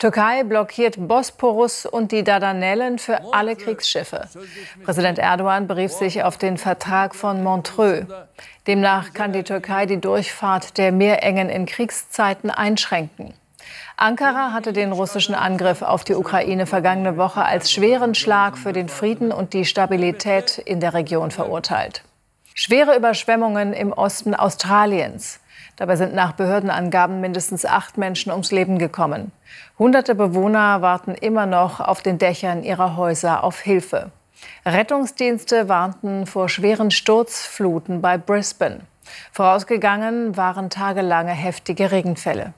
Türkei blockiert Bosporus und die Dardanellen für alle Kriegsschiffe. Präsident Erdogan berief sich auf den Vertrag von Montreux. Demnach kann die Türkei die Durchfahrt der Meerengen in Kriegszeiten einschränken. Ankara hatte den russischen Angriff auf die Ukraine vergangene Woche als schweren Schlag für den Frieden und die Stabilität in der Region verurteilt. Schwere Überschwemmungen im Osten Australiens. Dabei sind nach Behördenangaben mindestens acht Menschen ums Leben gekommen. Hunderte Bewohner warten immer noch auf den Dächern ihrer Häuser auf Hilfe. Rettungsdienste warnten vor schweren Sturzfluten bei Brisbane. Vorausgegangen waren tagelange heftige Regenfälle.